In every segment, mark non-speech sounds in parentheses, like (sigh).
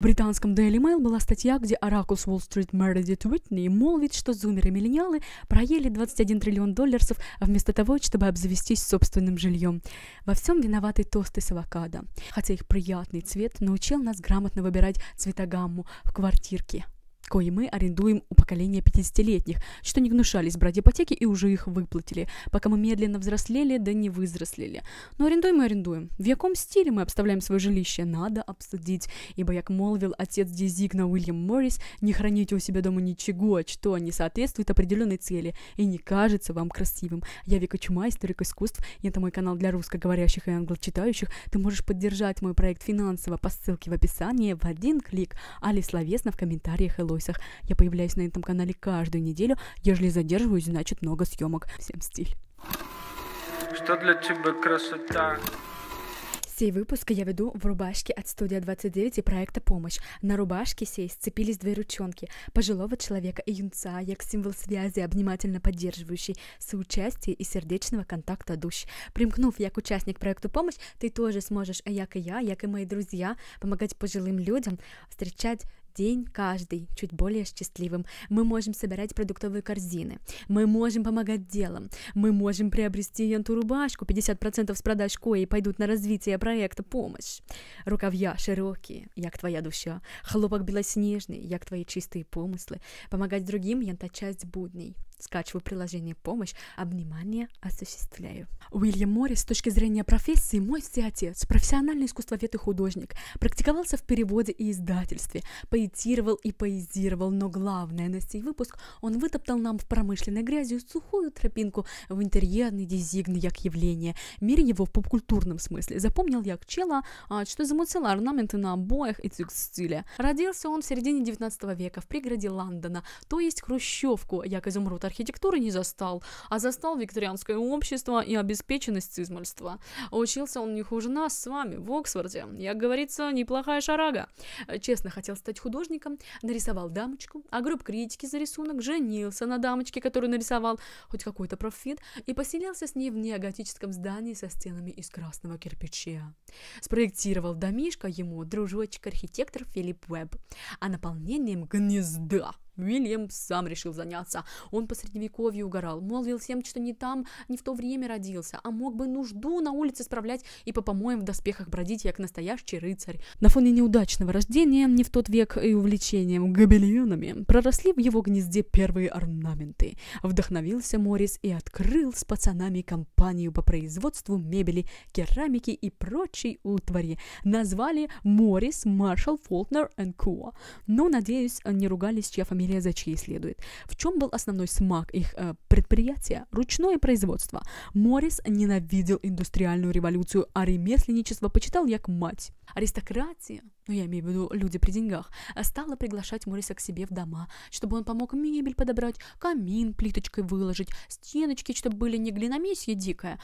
В британском Daily Mail была статья, где оракул с Уолл-стрит Мередит молвит, что зумеры-миллениалы проели 21 триллион долларов вместо того, чтобы обзавестись собственным жильем. Во всем виноваты тосты с авокадо, хотя их приятный цвет научил нас грамотно выбирать цветогамму в квартирке кои мы арендуем у поколения 50-летних, что не гнушались брать ипотеки и уже их выплатили, пока мы медленно взрослели, да не вызрослели. Но арендуем мы арендуем. В каком стиле мы обставляем свое жилище, надо обсудить, ибо, как молвил отец Дизигна Уильям Моррис, не храните у себя дома ничего, что не соответствует определенной цели и не кажется вам красивым. Я Вика Чума, историк искусств, и это мой канал для русскоговорящих и англочитающих. Ты можешь поддержать мой проект финансово по ссылке в описании в один клик, али словесно в комментариях Hello видосах. Я появляюсь на этом канале каждую неделю. Ежели задерживаюсь, значит много съемок. Всем стиль. Что для тебя красота? Сей выпуск я веду в рубашке от студия 29 и проекта «Помощь». На рубашке сей сцепились две ручонки пожилого человека и юнца, як символ связи, обнимательно поддерживающий соучастие и сердечного контакта душ. Примкнув як участник проекту «Помощь», ты тоже сможешь, а як и я, як и мои друзья, помогать пожилым людям, встречать день каждый чуть более счастливым. Мы можем собирать продуктовые корзины, мы можем помогать делам, мы можем приобрести ленту рубашку, 50% с продаж кои пойдут на развитие проекта «Помощь». Рукавья широкие, як твоя душа, хлопок белоснежный, як твои чистые помыслы, помогать другим – янта часть будней – Скачиваю приложение «Помощь», обнимание осуществляю. Уильям Моррис с точки зрения профессии мой всеотец, профессиональный искусствовед и художник. Практиковался в переводе и издательстве, поэтировал и поэзировал, но главное на сей выпуск он вытоптал нам в промышленной грязью сухую тропинку в интерьерный дизигн як явление. Мир его в попкультурном смысле. Запомнил як чела, а, что замутил орнаменты на обоях и текстиле. Родился он в середине 19 века в пригороде Лондона, то есть Хрущевку, як изумруд архитектуры не застал, а застал викторианское общество и обеспеченность цизмальства. Учился он не хуже нас с вами в Оксфорде. Я, говорится, неплохая шарага. Честно хотел стать художником, нарисовал дамочку, а гроб критики за рисунок, женился на дамочке, которую нарисовал, хоть какой-то профит, и поселился с ней в неоготическом здании со стенами из красного кирпича. Спроектировал домишко ему дружочек-архитектор Филипп Веб, а наполнением гнезда Уильям сам решил заняться. Он по средневековью угорал, молвил всем, что не там, не в то время родился, а мог бы нужду на улице справлять и по помоям в доспехах бродить, как настоящий рыцарь. На фоне неудачного рождения, не в тот век и увлечением гобеленами, проросли в его гнезде первые орнаменты. Вдохновился Морис и открыл с пацанами компанию по производству мебели, керамики и прочей утвари. Назвали Морис Маршал Фолтнер Ко. Но, надеюсь, не ругались, чья фамилия фамилия за чьей следует. В чем был основной смак их э, предприятия? Ручное производство. Морис ненавидел индустриальную революцию, а ремесленничество почитал как мать. Аристократия, ну я имею в виду люди при деньгах, э, стала приглашать Мориса к себе в дома, чтобы он помог мебель подобрать, камин плиточкой выложить, стеночки, чтобы были не глиномесье дикое,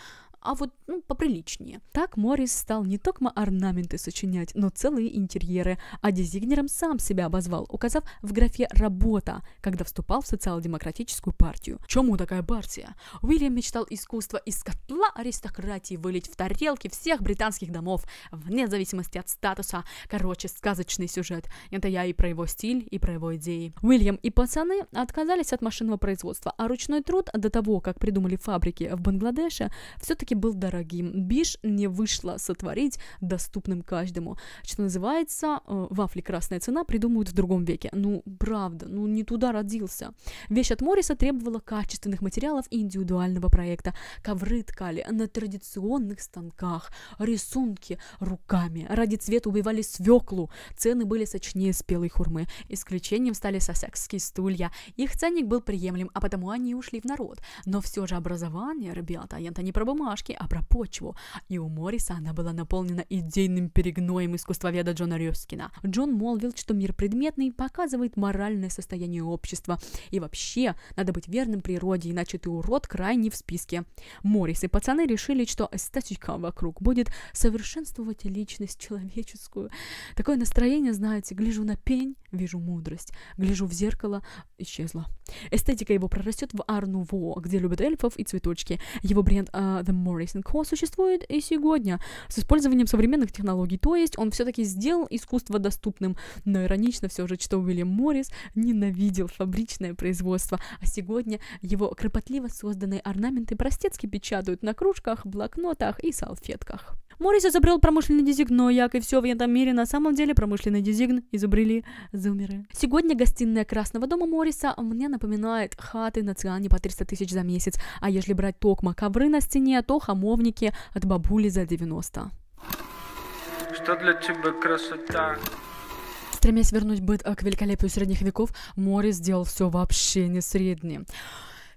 а вот ну, поприличнее. Так Моррис стал не только орнаменты сочинять, но целые интерьеры, а дизайнером сам себя обозвал, указав в графе «работа», когда вступал в социал-демократическую партию. Чему такая партия? Уильям мечтал искусство из котла аристократии вылить в тарелки всех британских домов, вне зависимости от статуса. Короче, сказочный сюжет. Это я и про его стиль, и про его идеи. Уильям и пацаны отказались от машинного производства, а ручной труд до того, как придумали фабрики в Бангладеше, все-таки все-таки был дорогим. Биш не вышло сотворить доступным каждому. Что называется, э, вафли красная цена придумают в другом веке. Ну, правда, ну не туда родился. Вещь от Морриса требовала качественных материалов и индивидуального проекта. Ковры ткали на традиционных станках, рисунки руками. Ради цвета убивали свеклу. Цены были сочнее спелой хурмы. Исключением стали сосякские стулья. Их ценник был приемлем, а потому они ушли в народ. Но все же образование, ребята, это не про бумажки бумажки, а про почву. И у Морриса она была наполнена идейным перегноем искусствоведа Джона Рёскина. Джон молвил, что мир предметный показывает моральное состояние общества. И вообще, надо быть верным природе, иначе ты урод крайне в списке. Моррис и пацаны решили, что эстетика вокруг будет совершенствовать личность человеческую. Такое настроение, знаете, гляжу на пень, вижу мудрость, гляжу в зеркало, исчезла. Эстетика его прорастет в Арнуво, где любят эльфов и цветочки. Его бренд uh, The More Snow Racing Co. существует и сегодня с использованием современных технологий, то есть он все-таки сделал искусство доступным. Но иронично все же, что Уильям Моррис ненавидел фабричное производство, а сегодня его кропотливо созданные орнаменты простецки печатают на кружках, блокнотах и салфетках. Морис изобрел промышленный дизигн, но, як и все в этом мире, на самом деле промышленный дизигн изобрели зумеры. Сегодня гостиная Красного дома Мориса мне напоминает хаты на Циане по 300 тысяч за месяц, а если брать токма ковры на стене, то хамовники от бабули за 90. Что для тебя красота? Стремясь вернуть быт к великолепию средних веков, Морис сделал все вообще не среднее.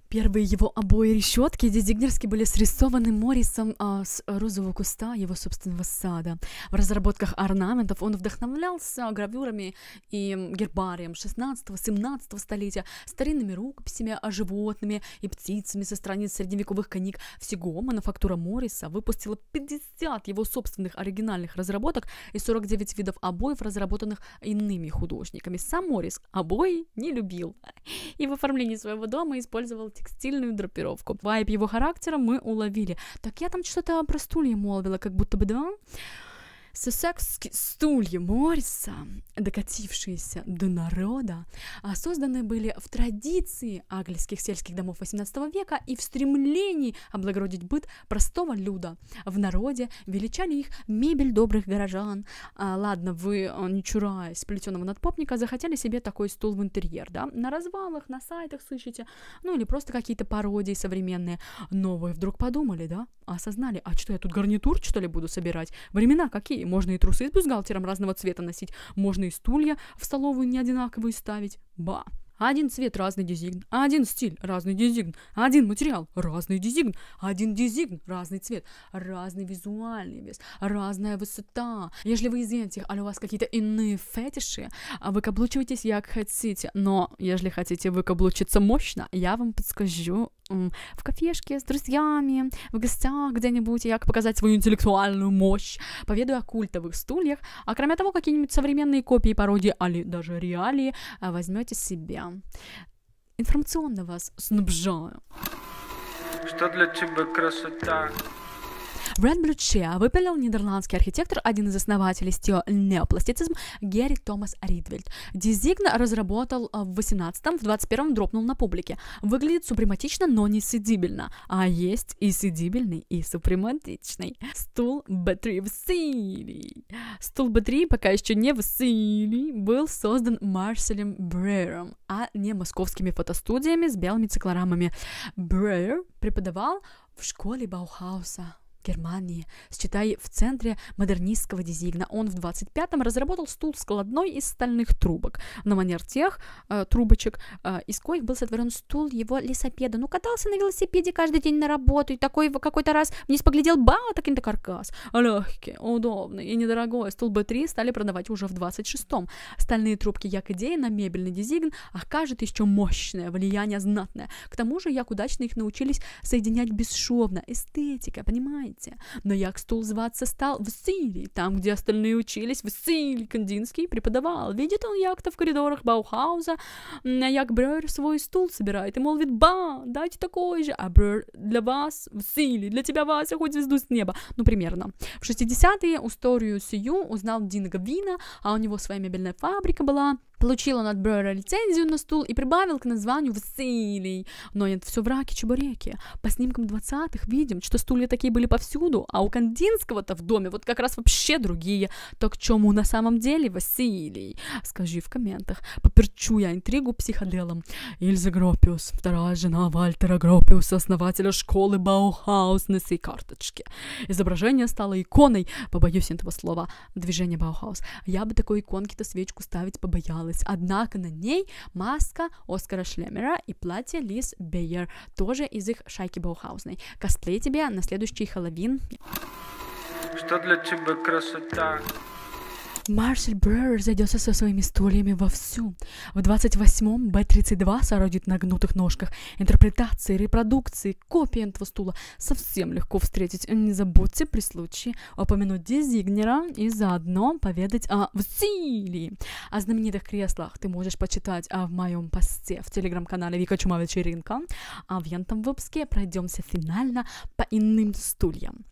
Первые его обои решетки Дидигнерски были срисованы Моррисом а, с розового куста его собственного сада. В разработках орнаментов он вдохновлялся гравюрами и гербарием 16-17 столетия, старинными рукописями о животными и птицами со страниц средневековых книг. Всего мануфактура Морриса выпустила 50 его собственных оригинальных разработок и 49 видов обоев, разработанных иными художниками. Сам Моррис обои не любил (laughs) и в оформлении своего дома использовал текстильную драпировку. Вайп его характера мы уловили. Так я там что-то про стулья молвила, как будто бы, да? Сусекские стулья Морриса, докатившиеся до народа, а, созданы были в традиции английских сельских домов XVIII века и в стремлении облагородить быт простого люда. В народе величали их мебель добрых горожан. А, ладно, вы, а, не чурая сплетенного надпопника, захотели себе такой стул в интерьер, да? На развалах, на сайтах сыщите, ну или просто какие-то пародии современные. Но вы вдруг подумали, да? Осознали, а что я тут гарнитур, что ли, буду собирать? Времена какие? можно и трусы с бюстгальтером разного цвета носить, можно и стулья в столовую не одинаковые ставить. Ба. Один цвет – разный дизигн, один стиль – разный дизигн, один материал – разный дизигн, один дизигн – разный цвет, разный визуальный вес, разная высота. Если вы из этих, а у вас какие-то иные фетиши, вы а выкаблучивайтесь как хотите, но если хотите выкаблучиться мощно, я вам подскажу в кафешке с друзьями, в гостях где-нибудь, и як показать свою интеллектуальную мощь, поведу о культовых стульях, а кроме того, какие-нибудь современные копии, пародии, али даже реалии а, возьмете себе. Информационно вас снабжаю. Что для тебя красота? Red Blue Chair выпилил нидерландский архитектор, один из основателей стиля неопластицизм Герри Томас Ридвельд. Дизигн разработал э, в 18-м, в 21-м дропнул на публике. Выглядит супрематично, но не сидибельно. А есть и сидибельный, и супрематичный. Стул B3 в Сирии. Стул B3 пока еще не в Сирии был создан Марселем Брером, а не московскими фотостудиями с белыми циклорамами. Брер преподавал в школе Баухауса. Германии. Считай, в центре модернистского дизигна. Он в 25-м разработал стул складной из стальных трубок, на манер тех э, трубочек, э, из коих был сотворен стул его лесопеда. Ну, катался на велосипеде каждый день на работу, и такой какой-то раз вниз поглядел, ба, так то каркас. Легкий, удобный и недорогой. Стул B3 стали продавать уже в 26-м. Стальные трубки як идея на мебельный дизигн окажет а еще мощное влияние знатное. К тому же як удачно их научились соединять бесшовно. Эстетика, понимаете? Ташкенте, но як стул зваться стал в Василий, там, где остальные учились, в Василий Кандинский преподавал. Видит он як-то в коридорах Баухауза, а як Брёер свой стул собирает и молвит «Ба, дайте такой же», а Брёер «Для вас, в Василий, для тебя, Вася, хоть звезду с неба». Ну, примерно. В 60-е историю сию узнал Дин Гавина, а у него своя мебельная фабрика была, Получил он от Бройера лицензию на стул и прибавил к названию Василий. Но нет, все в раке чебуреки По снимкам 20-х видим, что стулья такие были повсюду, а у Кандинского-то в доме вот как раз вообще другие. Так чему на самом деле Василий? Скажи в комментах. Поперчу я интригу психоделом. Ильза Гропиус, вторая жена Вальтера Гропиуса, основателя школы Баухаус на сей карточке. Изображение стало иконой, побоюсь этого слова, движения Баухаус. Я бы такой иконке то свечку ставить побоялась оказалось, однако на ней маска Оскара Шлемера и платье Лиз Бейер, тоже из их шайки Баухаузной. Косплей тебе на следующий Хэллоуин. Что для тебя красота? Марсель Брер разойдется со своими стульями вовсю. В 28-м Б-32 сородит на гнутых ножках. Интерпретации, репродукции, копии этого стула совсем легко встретить. Не забудьте при случае упомянуть дизигнера и заодно поведать о Василии. О знаменитых креслах ты можешь почитать а в моем посте в телеграм-канале Вика Чума Вечеринка, а в янтом выпуске пройдемся финально по иным стульям.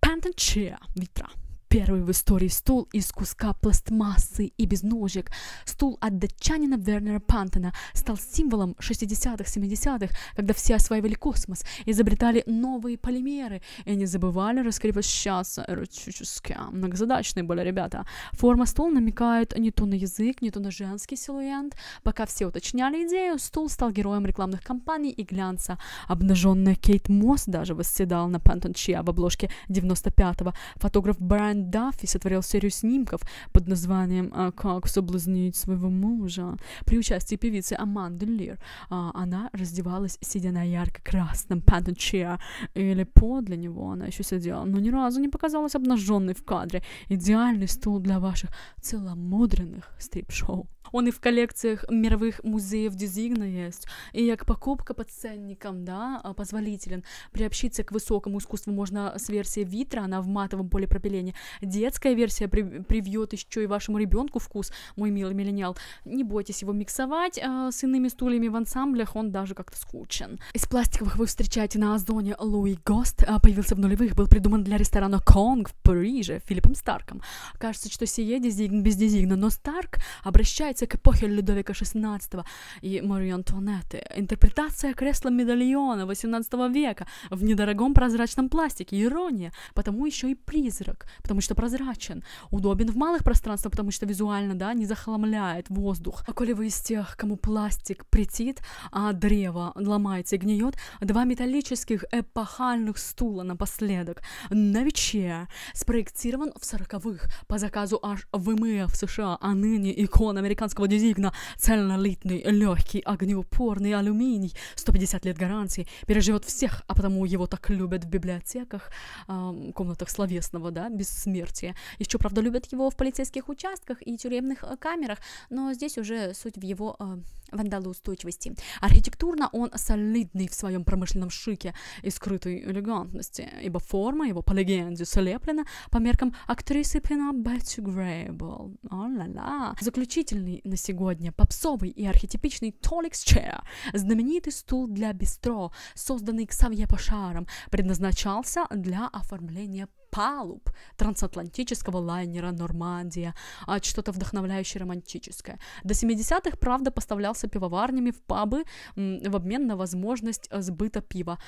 Panther Chair, Vitra. Первый в истории стул из куска пластмассы и без ножек. Стул от датчанина Вернера Пантона стал символом 60-х, 70-х, когда все осваивали космос, изобретали новые полимеры и не забывали раскрепощаться эротически. Многозадачные были ребята. Форма стул намекает не то на язык, не то на женский силуэт. Пока все уточняли идею, стул стал героем рекламных кампаний и глянца. Обнаженная Кейт Мосс даже восседала на Пантон Чиа в обложке 95-го. Фотограф Брайан Даффи сотворил серию снимков под названием э, «Как соблазнить своего мужа» при участии певицы Аманды Лир. А, она раздевалась, сидя на ярко-красном пантуче или подле него она еще сидела, но ни разу не показалась обнаженной в кадре. Идеальный стул для ваших целомудренных стрип-шоу. Он и в коллекциях мировых музеев дизайна есть. И как покупка под ценником, да, а, позволителен. Приобщиться к высокому искусству можно с версии Витра, она в матовом полипропилене, детская версия при- привьет еще и вашему ребенку вкус, мой милый миллениал. Не бойтесь его миксовать э, с иными стульями в ансамблях, он даже как-то скучен. Из пластиковых вы встречаете на Озоне Луи Гост, а появился в нулевых, был придуман для ресторана Конг в Париже Филиппом Старком. Кажется, что сие дизигн без дизигна, но Старк обращается к эпохе Людовика XVI и Марии Антуанетты. Интерпретация кресла медальона 18 века в недорогом прозрачном пластике, ирония, потому еще и призрак, потому что прозрачен, удобен в малых пространствах, потому что визуально, да, не захламляет воздух. А коли вы из тех, кому пластик притит, а древо ломается и гниет, два металлических эпохальных стула напоследок на вече спроектирован в сороковых по заказу аж ВМФ США, а ныне икона американского дизигна цельнолитный, легкий, огнеупорный алюминий, 150 лет гарантии, переживет всех, а потому его так любят в библиотеках, э, комнатах словесного, да, бессмертного смерти. Еще, правда, любят его в полицейских участках и тюремных э, камерах, но здесь уже суть в его э, вандалоустойчивости. Архитектурно он солидный в своем промышленном шике и скрытой элегантности, ибо форма его, по легенде, слеплена по меркам актрисы Пина Бетти Грейбл. О-ла-ла. Заключительный на сегодня попсовый и архетипичный Толикс Chair, знаменитый стул для бистро, созданный Ксавье Пашаром, предназначался для оформления палуб трансатлантического лайнера «Нормандия», а, что-то вдохновляющее романтическое. До 70-х, правда, поставлялся пивоварнями в пабы в обмен на возможность э, сбыта пива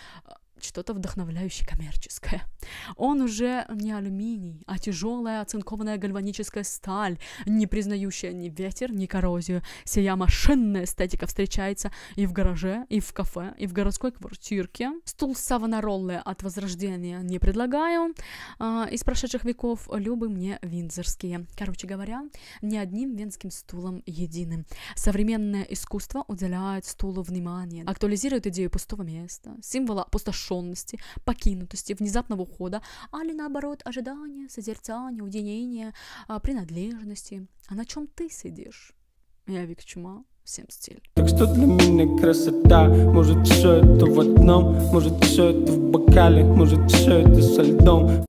что-то вдохновляющее коммерческое. Он уже не алюминий, а тяжелая оцинкованная гальваническая сталь, не признающая ни ветер, ни коррозию. Сия машинная эстетика встречается и в гараже, и в кафе, и в городской квартирке. Стул Савонароллы от Возрождения не предлагаю. А, из прошедших веков любы мне виндзорские. Короче говоря, ни одним венским стулом единым. Современное искусство уделяет стулу внимание, актуализирует идею пустого места, символа пустош опустошенности, покинутости, внезапного ухода, а ли наоборот ожидания, созерцания, уединения, а, принадлежности. А на чем ты сидишь? Я Вик Чума, всем стиль. Так что для меня красота? Может все это в одном, может все это в бокале, может все это со льдом.